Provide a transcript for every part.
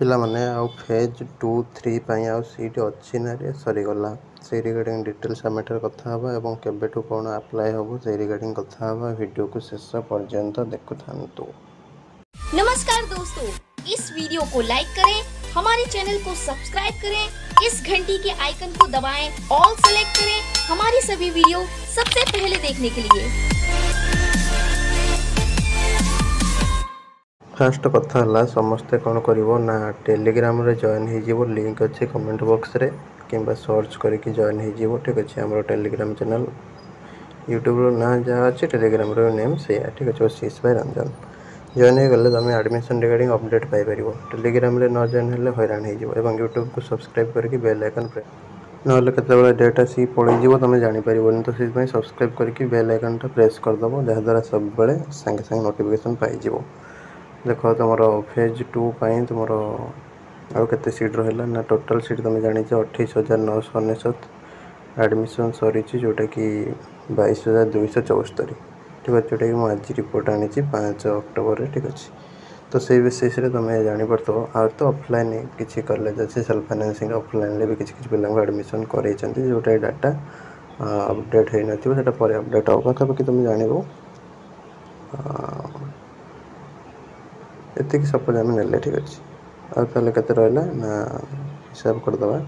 ପିଲାମାନେ ଆଉ phase two three ପାଇଁ ଆଉ ସିଟ୍ ଅଛି ନା ରେ ସରିଗଲା ସେଇ ରିଗାର୍ଡ଼ିଂ ଡିଟେଲ୍ସ ଆମେ ଏଠାରେ କଥା ହେବା ଏବଂ କେବେଠୁ କ'ଣ ଆପ୍ଲାଏ ହେବ ସେଇ ରିଗାର୍ଡ଼ିଂ କଥା ହେବା ଭିଡ଼ିଓକୁ ଶେଷ ପର୍ଯ୍ୟନ୍ତ ଦେଖୁଥାନ୍ତୁ नमस्कार दोस्तों इस वीडियो को लाइक करें हमारे चैनल को सब्सक्राइब करें इस घंटी के आइकन को दबाएं ऑल सेलेक्ट करें हमारी सभी वीडियो सबसे पहले देखने के लिए ଫାଷ୍ଟ କଥା ହେଲା ସମସ୍ତେ କ'ଣ କରିବ ନା ଟେଲିଗ୍ରାମରେ ଜଏନ୍ ହେଇଯିବ ଲିଙ୍କ୍ ଅଛି କମେଣ୍ଟ ବକ୍ସରେ କିମ୍ବା ସର୍ଚ୍ଚ କରିକି ଜଏନ୍ ହେଇଯିବ ଠିକ୍ ଅଛି ଆମର ଟେଲିଗ୍ରାମ ଚ୍ୟାନେଲ୍ ୟୁଟ୍ୟୁବ୍ର ନାଁ ଯାହା ଅଛି ଟେଲିଗ୍ରାମର ନେମ୍ ସେଇଆ ଠିକ୍ ଅଛି ସିସ୍ ବାଇ ରଞ୍ଜନ ଜଏନ୍ ହେଇଗଲେ ତୁମେ ଆଡ଼ମିସନ୍ ରିଗାର୍ଡ଼ିଂ ଅପଡ଼େଟ୍ ପାଇପାରିବ ଟେଲିଗ୍ରାମରେ ନ ଜଏନ୍ ହେଲେ ହଇରାଣ ହେଇଯିବ ଏବଂ ୟୁଟ୍ୟୁବ୍କୁ ସବସ୍କ୍ରାଇବ୍ କରିକି ବେଲ୍ ଆଇକନ୍ ପ୍ରେସ୍ ନହେଲେ କେତେବେଳେ ଡେଟ୍ ଆସିକି ପଳେଇଯିବ ତୁମେ ଜାଣିପାରିବନି ତ ସେଥିପାଇଁ ସବସ୍କ୍ରାଇବ୍ କରିକି ବେଲ୍ ଆଇକନ୍ଟା ପ୍ରେସ୍ କରିଦେବ ଯାହାଦ୍ୱାରା ସବୁବେଳେ ସାଙ୍ଗେ ସାଙ୍ଗେ ନୋଟିଫିକେସନ୍ ପାଇଯିବ ଦେଖ ତୁମର ଫେଜ୍ ଟୁ ପାଇଁ ତୁମର ଆଉ କେତେ ସିଟ୍ ରହିଲା ନା ଟୋଟାଲ୍ ସିଟ୍ ତୁମେ ଜାଣିଛ ଅଠେଇଶ ହଜାର ନଅଶହ ଅନେଶ୍ୱତ ଆଡ଼ମିସନ୍ ସରିଛି ଯେଉଁଟାକି ବାଇଶ ହଜାର ଦୁଇଶହ ଚଉସ୍ତରୀ ଠିକ୍ ଅଛି ଯେଉଁଟାକି ମୁଁ ଆଜି ରିପୋର୍ଟ ଆଣିଛି ପାଞ୍ଚ ଅକ୍ଟୋବରରେ ଠିକ୍ ଅଛି ତ ସେଇ ବେସିସ୍ରେ ତୁମେ ଜାଣିପାରୁଥିବ ଆଉ ତ ଅଫଲାଇନ୍ କିଛି କଲେଜ୍ ଅଛି ସେଲ୍ଫ ଫାଇନାନ୍ସିଂ ଅଫଲାଇନ୍ରେ ବି କିଛି କିଛି ପିଲାଙ୍କୁ ଆଡ଼ମିସନ୍ କରାଇଛନ୍ତି ଯେଉଁଟା ଡାଟା ଅପଡ଼େଟ୍ ହୋଇନଥିବ ସେଇଟା ପରେ ଅପଡ଼େଟ୍ ହେବ ତଥାପି ତୁମେ ଜାଣିବ ଏତିକି ସପୋଜ୍ ଆମେ ନେଲେ ଠିକ୍ ଅଛି ଆଉ ତା'ହେଲେ କେତେ ରହିଲା ନା ହିସାବ କରିଦେବା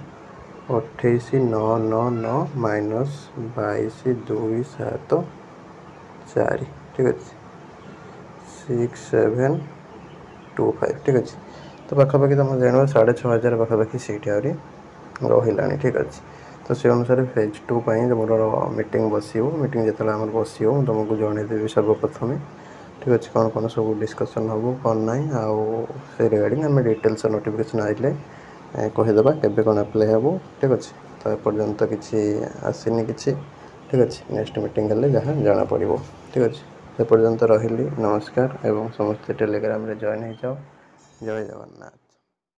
ଅଠେଇଶ ନଅ ନଅ ନଅ ମାଇନସ୍ ବାଇଶ ଦୁଇ ସାତ ଚାରି ଠିକ୍ ଅଛି ସିକ୍ସ ସେଭେନ୍ ଟୁ ଫାଇଭ୍ ଠିକ୍ ଅଛି ତ ପାଖାପାଖି ତୁମେ ଜାଣିବ ସାଢ଼େ ଛଅ ହଜାର ପାଖାପାଖି ସେଇଠି ଆହୁରି ରହିଲାଣି ଠିକ୍ ଅଛି ତ ସେ ଅନୁସାରେ ଫେଜ୍ ଟୁ ପାଇଁ ତୁମର ମିଟିଂ ବସିବ ମିଟିଂ ଯେତେବେଳେ ଆମର ବସିବ ମୁଁ ତୁମକୁ ଜଣାଇଦେବି ସର୍ବପ୍ରଥମେ ଠିକ୍ ଅଛି କ'ଣ କ'ଣ ସବୁ ଡିସ୍କସନ୍ ହେବ କ'ଣ ନାହିଁ ଆଉ ସେ ରିଗାର୍ଡ଼ିଂ ଆମେ ଡିଟେଲ୍ସ ନୋଟିଫିକେସନ୍ ଆସିଲେ କହିଦେବା କେବେ କ'ଣ ଆପ୍ଲାଏ ହେବ ଠିକ୍ ଅଛି ତ ଏପର୍ଯ୍ୟନ୍ତ କିଛି ଆସିନି କିଛି ଠିକ୍ ଅଛି ନେକ୍ସଟ ମିଟିଂ ହେଲେ ଯାହା ଜଣାପଡ଼ିବ ଠିକ୍ ଅଛି ସେ ପର୍ଯ୍ୟନ୍ତ ରହିଲି ନମସ୍କାର ଏବଂ ସମସ୍ତେ ଟେଲିଗ୍ରାମରେ ଜଏନ୍ ହେଇଯାଅ ଜୟ ଜଗନ୍ନାଥ